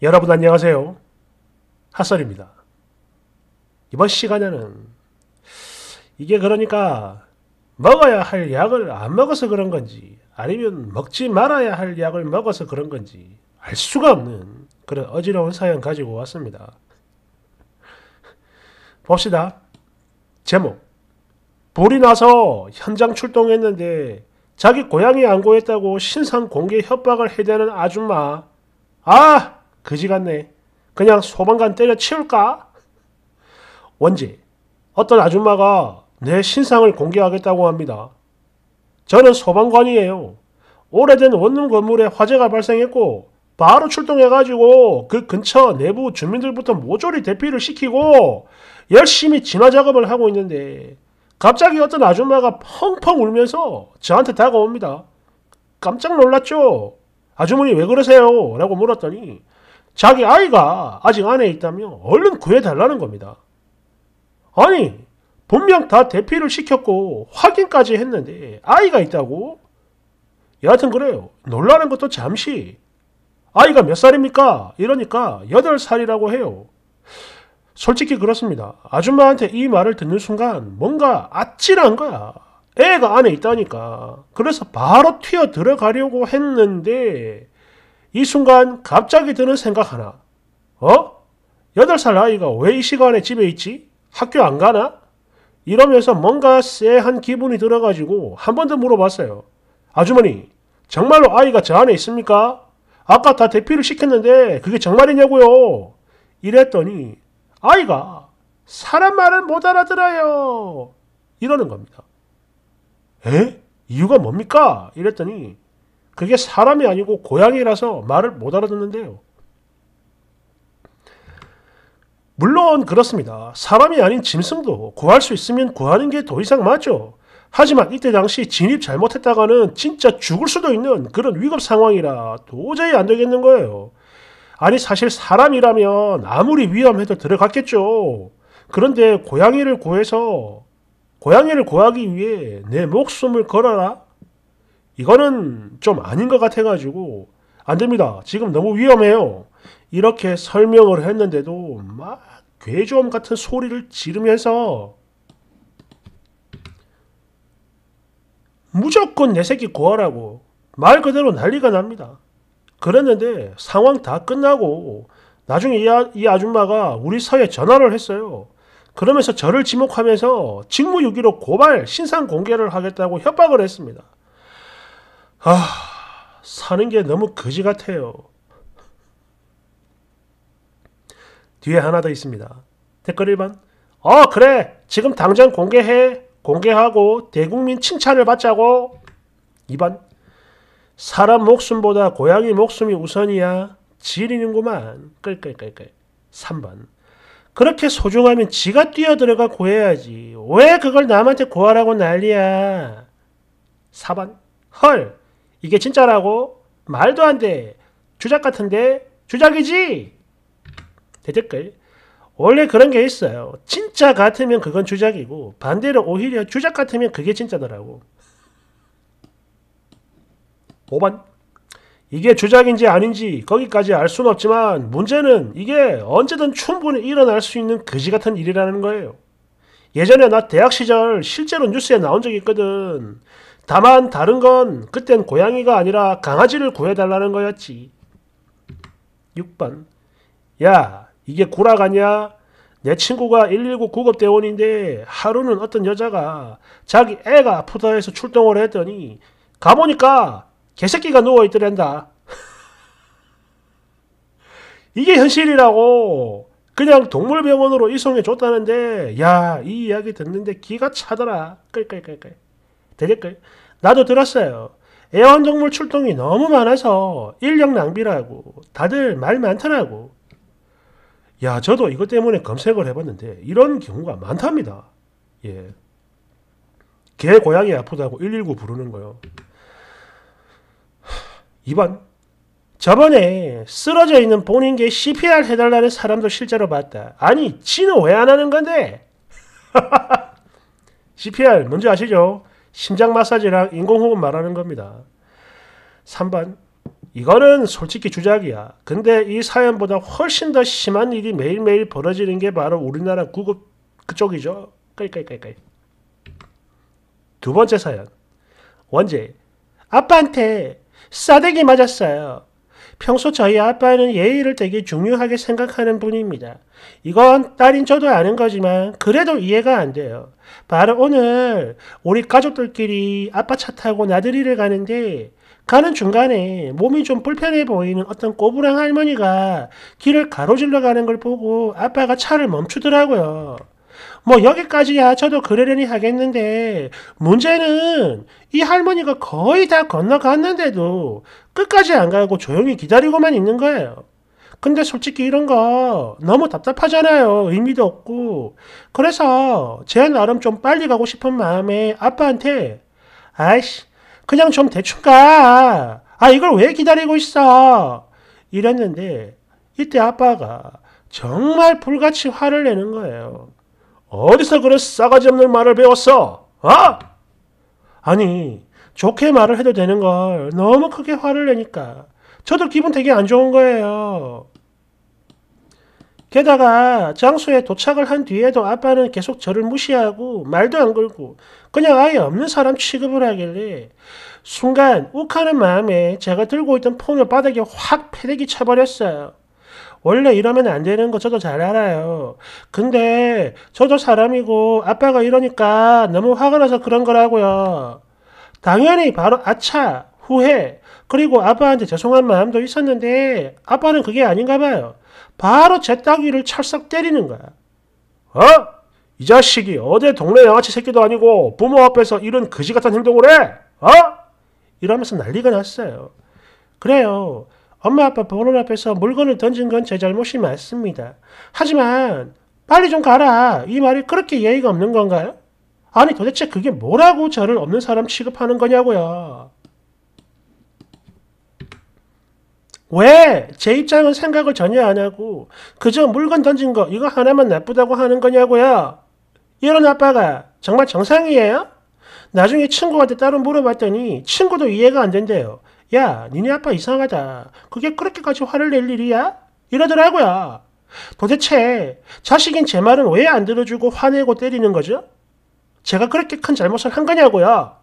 여러분 안녕하세요. 핫설입니다. 이번 시간에는 이게 그러니까 먹어야 할 약을 안 먹어서 그런 건지 아니면 먹지 말아야 할 약을 먹어서 그런 건지 알 수가 없는 그런 어지러운 사연 가지고 왔습니다. 봅시다. 제목 불이 나서 현장 출동했는데 자기 고양이 안고했다고 신상 공개 협박을 해대는 아줌마 아! 그지 같네. 그냥 소방관 때려치울까? 원지, 어떤 아줌마가 내 신상을 공개하겠다고 합니다. 저는 소방관이에요. 오래된 원룸 건물에 화재가 발생했고 바로 출동해가지고 그 근처 내부 주민들부터 모조리 대피를 시키고 열심히 진화 작업을 하고 있는데 갑자기 어떤 아줌마가 펑펑 울면서 저한테 다가옵니다. 깜짝 놀랐죠? 아주머니 왜 그러세요? 라고 물었더니 자기 아이가 아직 안에 있다면 얼른 구해달라는 겁니다. 아니 분명 다 대피를 시켰고 확인까지 했는데 아이가 있다고? 여하튼 그래요. 놀라는 것도 잠시. 아이가 몇 살입니까? 이러니까 8살이라고 해요. 솔직히 그렇습니다. 아줌마한테 이 말을 듣는 순간 뭔가 아찔한 거야. 애가 안에 있다니까. 그래서 바로 튀어 들어가려고 했는데 이 순간 갑자기 드는 생각 하나. 어? 8살 아이가 왜 이 시간에 집에 있지? 학교 안 가나? 이러면서 뭔가 쎄한 기분이 들어가지고 한 번 더 물어봤어요. 아주머니, 정말로 아이가 저 안에 있습니까? 아까 다 대피를 시켰는데 그게 정말이냐고요? 이랬더니 아이가 사람 말은 못 알아들어요. 이러는 겁니다. 에? 이유가 뭡니까? 이랬더니 그게 사람이 아니고 고양이라서 말을 못 알아듣는데요. 물론 그렇습니다. 사람이 아닌 짐승도 구할 수 있으면 구하는 게 더 이상 맞죠. 하지만 이때 당시 진입 잘못했다가는 진짜 죽을 수도 있는 그런 위급 상황이라 도저히 안 되겠는 거예요. 아니 사실 사람이라면 아무리 위험해도 들어갔겠죠. 그런데 고양이를 구해서 고양이를 구하기 위해 내 목숨을 걸어라 이거는 좀 아닌 것 같아가지고 안 됩니다. 지금 너무 위험해요. 이렇게 설명을 했는데도 막 괴조음 같은 소리를 지르면서 무조건 내 새끼 구하라고 말 그대로 난리가 납니다. 그랬는데 상황 다 끝나고 나중에 이, 아, 이 아줌마가 우리 서에 전화를 했어요. 그러면서 저를 지목하면서 직무유기로 고발, 신상 공개를 하겠다고 협박을 했습니다. 아, 사는 게 너무 거지 같아요. 뒤에 하나 더 있습니다. 댓글 1번. 어, 그래. 지금 당장 공개해. 공개하고 대국민 칭찬을 받자고. 2번. 사람 목숨보다 고양이 목숨이 우선이야. 지리는구만. 끌끌끌끌. 3번. 그렇게 소중하면 지가 뛰어들어가 구해야지왜 그걸 남한테 구하라고 난리야. 4번. 헐. 이게 진짜라고? 말도 안 돼. 주작 같은데? 주작이지? 대댓글. 원래 그런 게 있어요. 진짜 같으면 그건 주작이고 반대로 오히려 주작 같으면 그게 진짜더라고. 5번. 이게 주작인지 아닌지 거기까지 알 수는 없지만 문제는 이게 언제든 충분히 일어날 수 있는 그지 같은 일이라는 거예요. 예전에 나 대학 시절 실제로 뉴스에 나온 적이 있거든. 다만 다른 건 그땐 고양이가 아니라 강아지를 구해달라는 거였지. 6번 야 이게 구락 아니야? 내 친구가 119 구급대원인데 하루는 어떤 여자가 자기 애가 아프다 해서 출동을 했더니 가보니까 개새끼가 누워있더랜다 이게 현실이라고 그냥 동물병원으로 이송해 줬다는데 야이 이야기 듣는데 기가 차더라. 끌끌끌끌. 되겠까요? 나도 들었어요. 애완동물 출동이 너무 많아서 인력 낭비라고 다들 말 많더라고. 야, 저도 이것 때문에 검색을 해봤는데 이런 경우가 많답니다. 예. 개 고양이 아프다고 119 부르는 거요. 2번. 저번에 쓰러져 있는 본인께 CPR 해달라는 사람도 실제로 봤다. 아니, 진호 왜 안 하는 건데? CPR 뭔지 아시죠? 심장 마사지랑 인공호흡 말하는 겁니다. 3번 이거는 솔직히 주작이야. 근데 이 사연보다 훨씬 더 심한 일이 매일매일 벌어지는 게 바로 우리나라 구급 그쪽이죠. 깔깔깔깔. 두 번째 사연. 원재. 아빠한테 싸대기 맞았어요. 평소 저희 아빠는 예의를 되게 중요하게 생각하는 분입니다. 이건 딸인 저도 아는 거지만 그래도 이해가 안 돼요. 바로 오늘 우리 가족들끼리 아빠 차 타고 나들이를 가는데 가는 중간에 몸이 좀 불편해 보이는 어떤 꼬부랑 할머니가 길을 가로질러 가는 걸 보고 아빠가 차를 멈추더라고요. 뭐 여기까지야 저도 그러려니 하겠는데 문제는 이 할머니가 거의 다 건너갔는데도 끝까지 안 가고 조용히 기다리고만 있는 거예요. 근데 솔직히 이런 거 너무 답답하잖아요. 의미도 없고. 그래서 제 나름 좀 빨리 가고 싶은 마음에 아빠한테 아이씨 그냥 좀 대충 가. 아 이걸 왜 기다리고 있어. 이랬는데 이때 아빠가 정말 불같이 화를 내는 거예요. 어디서 그런 싸가지 없는 말을 배웠어? 아? 아니, 좋게 말을 해도 되는 걸 너무 크게 화를 내니까 저도 기분 되게 안 좋은 거예요. 게다가 장소에 도착을 한 뒤에도 아빠는 계속 저를 무시하고 말도 안 걸고 그냥 아예 없는 사람 취급을 하길래 순간 욱하는 마음에 제가 들고 있던 폰을 바닥에 확 패대기 쳐버렸어요. 원래 이러면 안 되는 거 저도 잘 알아요. 근데 저도 사람이고 아빠가 이러니까 너무 화가 나서 그런 거라고요. 당연히 바로 아차, 후회, 그리고 아빠한테 죄송한 마음도 있었는데 아빠는 그게 아닌가 봐요. 바로 제 따귀를 찰싹 때리는 거야. 어? 이 자식이 어제 동네 양아치 새끼도 아니고 부모 앞에서 이런 거지 같은 행동을 해? 어? 이러면서 난리가 났어요. 그래요. 엄마 아빠 보는 앞에서 물건을 던진 건 제 잘못이 맞습니다. 하지만 빨리 좀 가라. 이 말이 그렇게 예의가 없는 건가요? 아니 도대체 그게 뭐라고 저를 없는 사람 취급하는 거냐고요. 왜 제 입장은 생각을 전혀 안 하고 그저 물건 던진 거 이거 하나만 나쁘다고 하는 거냐고요. 이런 아빠가 정말 정상이에요? 나중에 친구한테 따로 물어봤더니 친구도 이해가 안 된대요. 야, 니네 아빠 이상하다. 그게 그렇게까지 화를 낼 일이야? 이러더라고요. 도대체 자식인 제 말은 왜 안 들어주고 화내고 때리는 거죠? 제가 그렇게 큰 잘못을 한 거냐고요.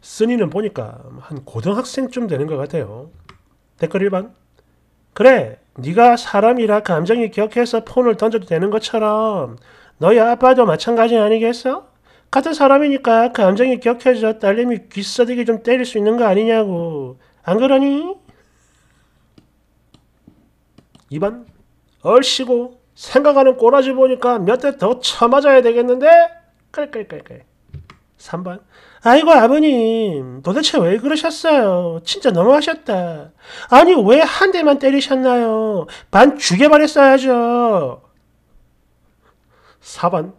쓰니는 보니까 한 고등학생쯤 되는 것 같아요. 댓글 1번. 그래, 네가 사람이라 감정이 격해서 폰을 던져도 되는 것처럼 너희 아빠도 마찬가지 아니겠어? 같은 사람이니까 그 감정이 격해져 딸내미 귀싸대기 좀 때릴 수 있는 거 아니냐고. 안 그러니? 2번 얼씨고 생각하는 꼬라지 보니까 몇 대 더 쳐맞아야 되겠는데? 깔깔깔깔 3번 아이고 아버님 도대체 왜 그러셨어요? 진짜 너무하셨다. 아니 왜 한 대만 때리셨나요? 반 죽여버렸어야죠. 4번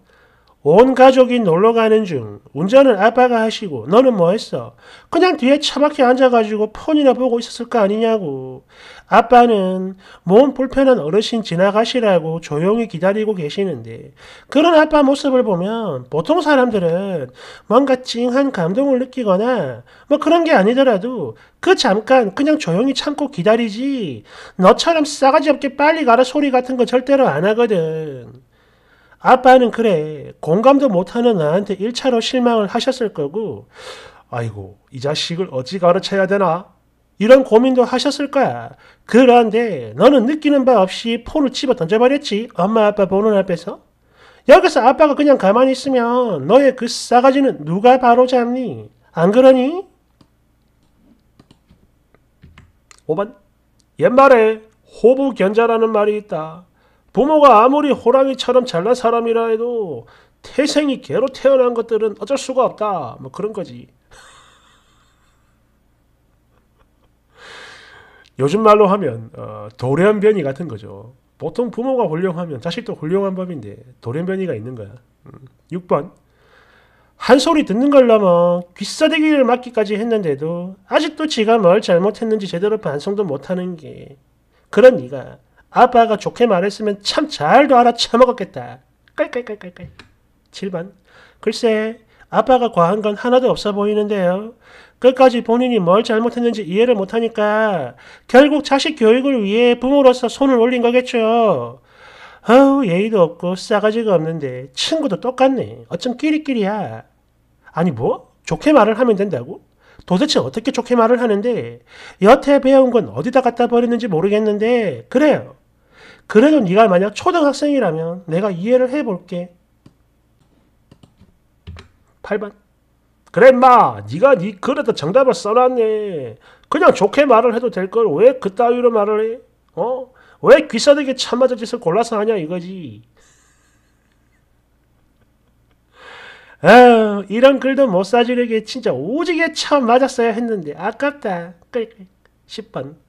온 가족이 놀러 가는 중운전을 아빠가 하시고 너는 뭐 했어? 그냥 뒤에 차박혀 앉아가지고 폰이나 보고 있었을 거 아니냐고. 아빠는 몸 불편한 어르신 지나가시라고 조용히 기다리고 계시는데 그런 아빠 모습을 보면 보통 사람들은 뭔가 찡한 감동을 느끼거나 뭐 그런 게 아니더라도 그 잠깐 그냥 조용히 참고 기다리지 너처럼 싸가지 없게 빨리 가라 소리 같은 거 절대로 안 하거든. 아빠는 그래 공감도 못하는 나한테 1차로 실망을 하셨을 거고 아이고 이 자식을 어찌 가르쳐야 되나 이런 고민도 하셨을 거야. 그런데 너는 느끼는 바 없이 폰을 집어 던져버렸지. 엄마 아빠 보는 앞에서. 여기서 아빠가 그냥 가만히 있으면 너의 그 싸가지는 누가 바로잡니? 안 그러니? 5번 옛말에 호부견자라는 말이 있다. 부모가 아무리 호랑이처럼 잘난 사람이라 해도 태생이 개로 태어난 것들은 어쩔 수가 없다. 뭐 그런 거지. 요즘 말로 하면 어, 돌연변이 같은 거죠. 보통 부모가 훌륭하면 자식도 훌륭한 법인데 도연변이가 있는 거야. 음. 6번 한 소리 듣는 걸로면 귀싸대기를 맞기까지 했는데도 아직도 지가 뭘 잘못했는지 제대로 반성도 못하는 게 그런 니가 아빠가 좋게 말했으면 참 잘도 알아 차먹었겠다 깔깔깔깔깔. 7번. 글쎄, 아빠가 과한 건 하나도 없어 보이는데요. 끝까지 본인이 뭘 잘못했는지 이해를 못하니까 결국 자식 교육을 위해 부모로서 손을 올린 거겠죠. 아우 예의도 없고 싸가지가 없는데 친구도 똑같네. 어쩜 끼리끼리야. 아니 뭐? 좋게 말을 하면 된다고? 도대체 어떻게 좋게 말을 하는데 여태 배운 건 어디다 갖다 버리는지 모르겠는데 그래요. 그래도 네가 만약 초등학생이라면 내가 이해를 해볼게. 8번. 그래 마 네가 네 글에다 정답을 써놨네. 그냥 좋게 말을 해도 될걸 왜 그따위로 말을 해? 어? 왜 귀싸대기 참맞을 짓을 골라서 하냐 이거지. 아 이런 글도 못 사주려게 진짜 오지게 참 맞았어야 했는데 아깝다. 10번.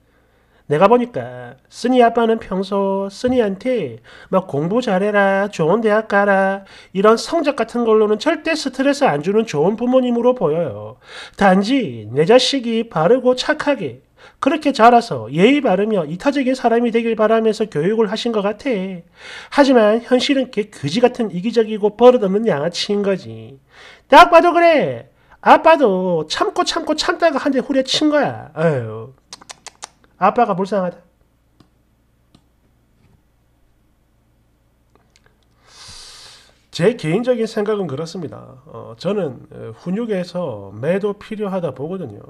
내가 보니까 쓰니 아빠는 평소 쓰니한테 막 뭐 공부 잘해라, 좋은 대학 가라 이런 성적 같은 걸로는 절대 스트레스 안 주는 좋은 부모님으로 보여요. 단지 내 자식이 바르고 착하게 그렇게 자라서 예의 바르며 이타적인 사람이 되길 바라면서 교육을 하신 것 같아. 하지만 현실은 개 그지 같은 이기적이고 버릇없는 양아치인 거지. 딱 봐도 그래. 아빠도 참고 참고 참다가 한 대 후려친 거야. 어휴. 아빠가 불쌍하다. 제 개인적인 생각은 그렇습니다. 어, 저는 훈육에서 매도 필요하다 보거든요.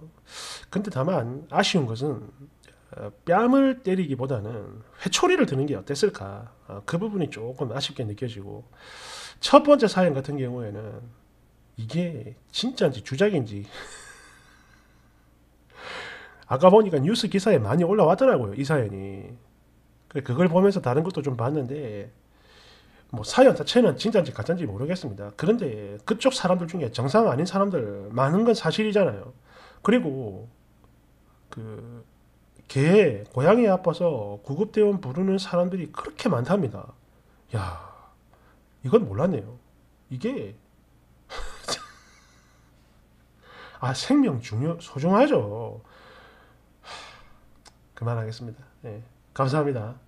근데 다만 아쉬운 것은 어, 뺨을 때리기보다는 회초리를 드는 게 어땠을까 어, 그 부분이 조금 아쉽게 느껴지고 첫 번째 사연 같은 경우에는 이게 진짜인지 주작인지 아까 보니까 뉴스 기사에 많이 올라왔더라고요. 이 사연이. 그, 그걸 보면서 다른 것도 좀 봤는데 뭐 사연 자체는 진짜인지 가짜인지 모르겠습니다. 그런데 그쪽 사람들 중에 정상 아닌 사람들 많은 건 사실이잖아요. 그리고 그 개, 고양이 아파서 구급대원 부르는 사람들이 그렇게 많답니다. 야, 이건 몰랐네요. 이게 아 생명 중요 소중하죠. 그만하겠습니다. 예, 감사합니다.